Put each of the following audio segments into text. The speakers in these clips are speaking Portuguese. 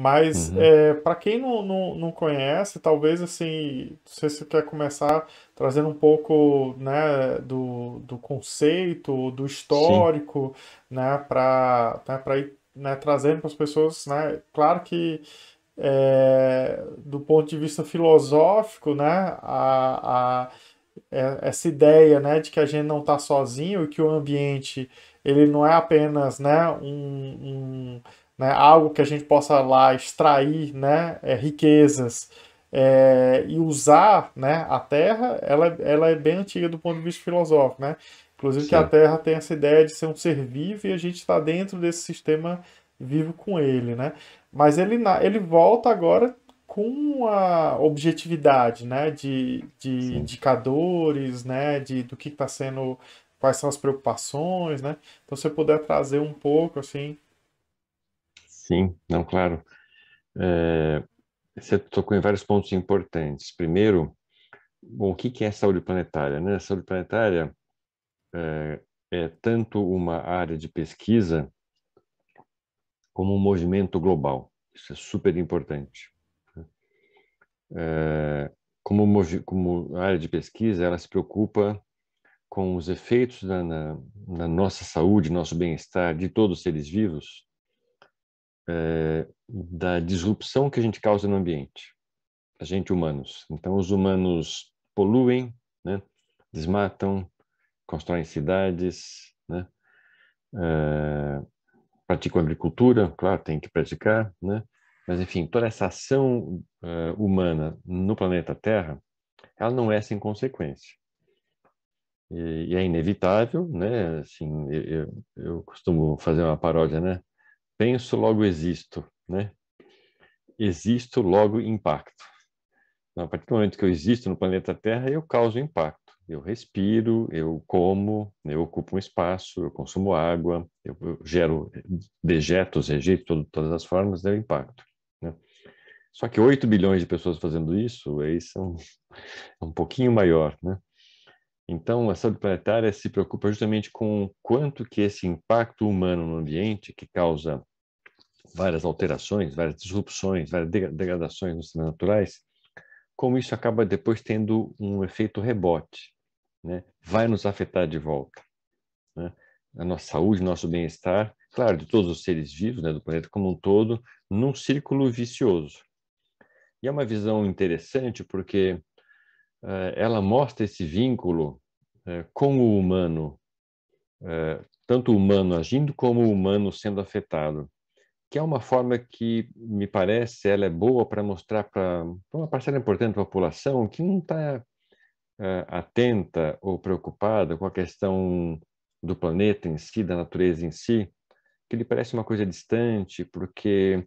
Mas uhum. é, para quem não, não, não conhece, talvez assim, não sei se você quer começar trazendo um pouco né, do, do conceito, do histórico, Sim. né, para né, ir né, trazendo para as pessoas, né, claro que é, do ponto de vista filosófico, né, a, a, é, essa ideia né, de que a gente não está sozinho e que o ambiente ele não é apenas né, um, um né? algo que a gente possa lá extrair né? É, riquezas é, e usar né? a terra, ela, ela é bem antiga do ponto de vista filosófico. Né? Inclusive Sim. que a terra tem essa ideia de ser um ser vivo e a gente está dentro desse sistema vivo com ele. Né? Mas ele, ele volta agora com a objetividade né? de, de indicadores, né? de, do que está sendo quais são as preocupações, né? Então, se você puder trazer um pouco, assim, Sim, não, claro. É, você tocou em vários pontos importantes. Primeiro, bom, o que é saúde planetária? Né? A saúde planetária é, é tanto uma área de pesquisa como um movimento global. Isso é super importante. Né? É, como, como área de pesquisa, ela se preocupa com os efeitos na, na, na nossa saúde, nosso bem-estar de todos os seres vivos, é, da disrupção que a gente causa no ambiente, a gente humanos. Então, os humanos poluem, né? desmatam, constroem cidades, né? é, praticam agricultura, claro, tem que praticar, né? mas enfim, toda essa ação uh, humana no planeta Terra, ela não é sem consequência. E, é inevitável, né? Assim, eu, eu, costumo fazer uma paródia, né? Penso, logo existo, né? Existo, logo impacto. Então, a partir do momento que eu existo no planeta Terra, eu causo impacto. Eu respiro, eu como, eu ocupo um espaço, eu consumo água, eu, eu gero dejetos, rejeito, todo, todas as formas, eu impacto. Né? Só que 8 bilhões de pessoas fazendo isso, aí são um pouquinho maior, né? Então, a saúde planetária se preocupa justamente com o quanto que esse impacto humano no ambiente, que causa várias alterações, várias disrupções, várias degradações nos sistemas naturais, como isso acaba depois tendo um efeito rebote, né? vai nos afetar de volta. Né? A nossa saúde, nosso bem-estar, claro, de todos os seres vivos, né, do planeta como um todo, num círculo vicioso. E é uma visão interessante porque eh, ela mostra esse vínculo eh, com o humano, eh, tanto o humano agindo como o humano sendo afetado, que é uma forma que, me parece, ela é boa para mostrar para uma parcela importante da população que não está atenta ou preocupada com a questão do planeta em si, da natureza em si, que lhe parece uma coisa distante, porque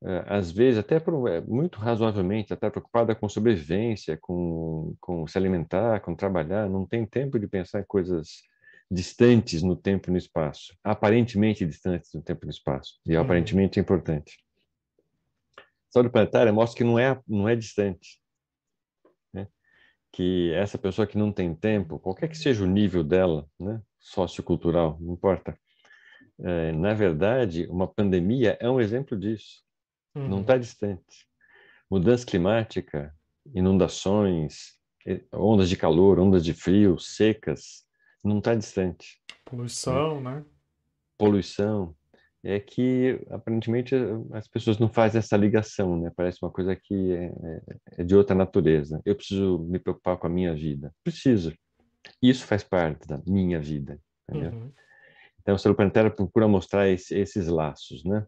é, às vezes até é, muito razoavelmente até preocupada com sobrevivência, com, com se alimentar, com trabalhar, não tem tempo de pensar em coisas distantes no tempo e no espaço, aparentemente distantes no tempo e no espaço, e uhum. aparentemente é importante. A saúde planetária mostra que não é não é distante, né? que essa pessoa que não tem tempo, qualquer que seja o nível dela, né? sociocultural, não importa. É, na verdade, uma pandemia é um exemplo disso Uhum. Não está distante. Mudança climática, inundações, ondas de calor, ondas de frio, secas, não está distante. Poluição, é. né? Poluição. É que, aparentemente, as pessoas não fazem essa ligação, né? Parece uma coisa que é, é, é de outra natureza. Eu preciso me preocupar com a minha vida. Preciso. Isso faz parte da minha vida. Uhum. Então, o Celo Pantera procura mostrar esse, esses laços, né?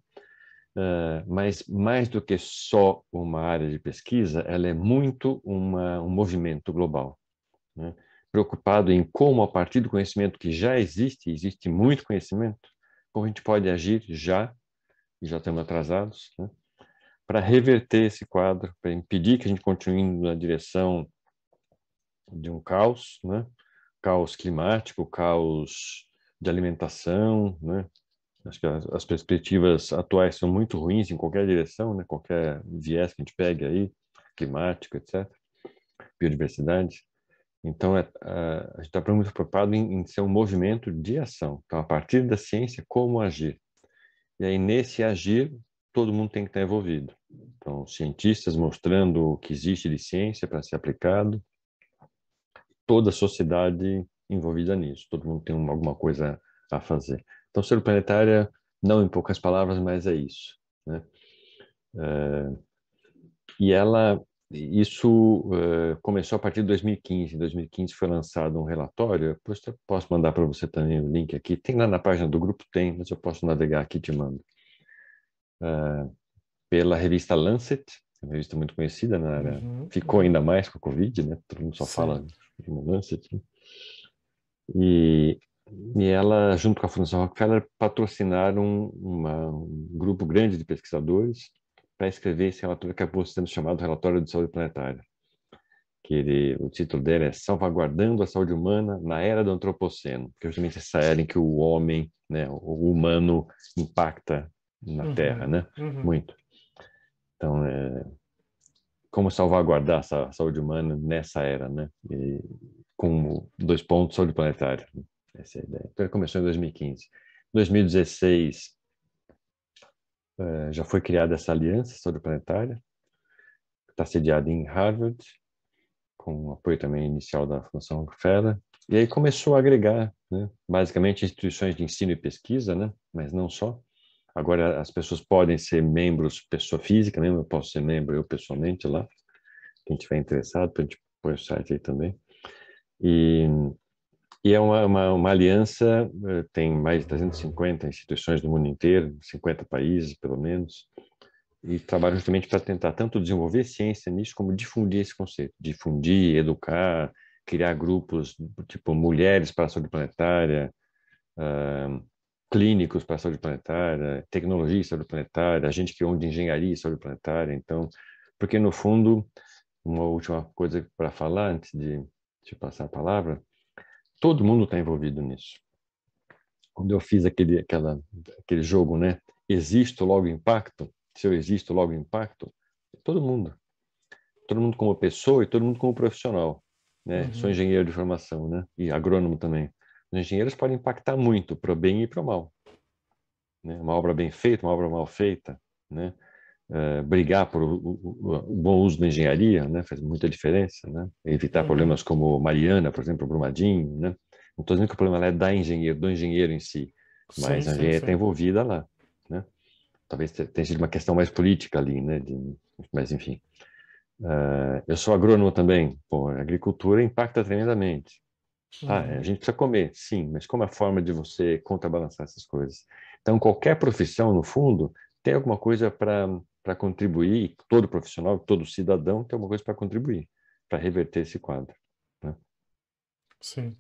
Ah, mas mais do que só uma área de pesquisa, ela é muito uma, um movimento global, né? preocupado em como, a partir do conhecimento que já existe, existe muito conhecimento, como a gente pode agir já, e já estamos atrasados, né? para reverter esse quadro, para impedir que a gente continue indo na direção de um caos, né? caos climático, caos de alimentação, né? Acho que as, as, perspectivas atuais são muito ruins em qualquer direção, né? qualquer viés que a gente pegue aí, climático, etc., biodiversidade. Então, é, a, a gente está muito preocupado em, em ser um movimento de ação. Então, a partir da ciência, como agir? E aí, nesse agir, todo mundo tem que estar tá envolvido. Então, cientistas mostrando o que existe de ciência para ser aplicado, toda a sociedade envolvida nisso, todo mundo tem uma, alguma coisa a fazer. Então, ser Planetária, não em poucas palavras, mas é isso. Né? Uh, e ela, isso uh, começou a partir de 2015. Em 2015 foi lançado um relatório, depois eu posso mandar para você também o link aqui. Tem lá na página do grupo, tem, mas eu posso navegar aqui e te mando. Uh, pela revista Lancet, uma revista muito conhecida na né? área. Uhum. Ficou ainda mais com a Covid, né? Todo mundo só Sim. fala de Lancet. Né? E e ela, junto com a Fundação Rockefeller, patrocinaram uma, um grupo grande de pesquisadores para escrever esse relatório que acabou sendo chamado Relatório de Saúde Planetária. Que ele, o título dele é Salvaguardando a Saúde Humana na Era do Antropoceno, que é justamente essa era em que o homem, né, o humano, impacta na uhum, Terra, né? Uhum. Muito. Então, é, como salvaguardar a saúde humana nessa era, né? E, com dois pontos, saúde planetária. Essa é a ideia. Então, ele começou em 2015. Em 2016, já foi criada essa aliança solarplanetária, que está sediada em Harvard, com o apoio também inicial da Fundação Rockefeller. E aí começou a agregar, né, basicamente, instituições de ensino e pesquisa, né, mas não só. Agora as pessoas podem ser membros, pessoa física, né, eu posso ser membro eu pessoalmente lá, quem tiver interessado, para a gente pôr o site aí também. E e é uma, uma, uma, aliança, eh, tem mais de 350 instituições do mundo inteiro, 50 países pelo menos, e trabalham justamente para tentar tanto desenvolver ciência nisso, como difundir esse conceito, difundir, educar, criar grupos, tipo mulheres para a saúde planetária, uh, clínicos para a saúde planetária, tecnologia saúde planetária, a gente criou um de engenharia saúde planetária, então, porque no fundo, uma última coisa para falar antes de, te passar a palavra, Todo mundo está envolvido nisso. Quando eu fiz aquele, aquela, aquele jogo, né? Existo logo impacto? Se eu existo logo impacto? Todo mundo. Todo mundo como pessoa e todo mundo como profissional. Né? Uhum. Sou engenheiro de formação, né? E agrônomo também. Os engenheiros podem impactar muito para o bem e para o mal. Né? Uma obra bem feita, uma obra mal feita, né? Eh, brigar por o, o, o, bom uso da engenharia, né? faz muita diferença, né? evitar uhum. problemas como Mariana, por exemplo, Brumadinho, né? não estou dizendo que o problema é da engenheiro, do engenheiro em si, mas sim, a engenharia está envolvida lá, né? talvez tenha sido uma questão mais política ali, né? De, mas enfim. Uh, eu sou agrônomo também. Pô, a agricultura impacta tremendamente. Ah, uhum. é, a gente precisa comer, sim, mas como é a forma de você contrabalançar essas coisas? Então, qualquer profissão, no fundo, tem alguma coisa para para contribuir, todo profissional, todo cidadão tem alguma coisa para contribuir, para reverter esse quadro. Né? Sim.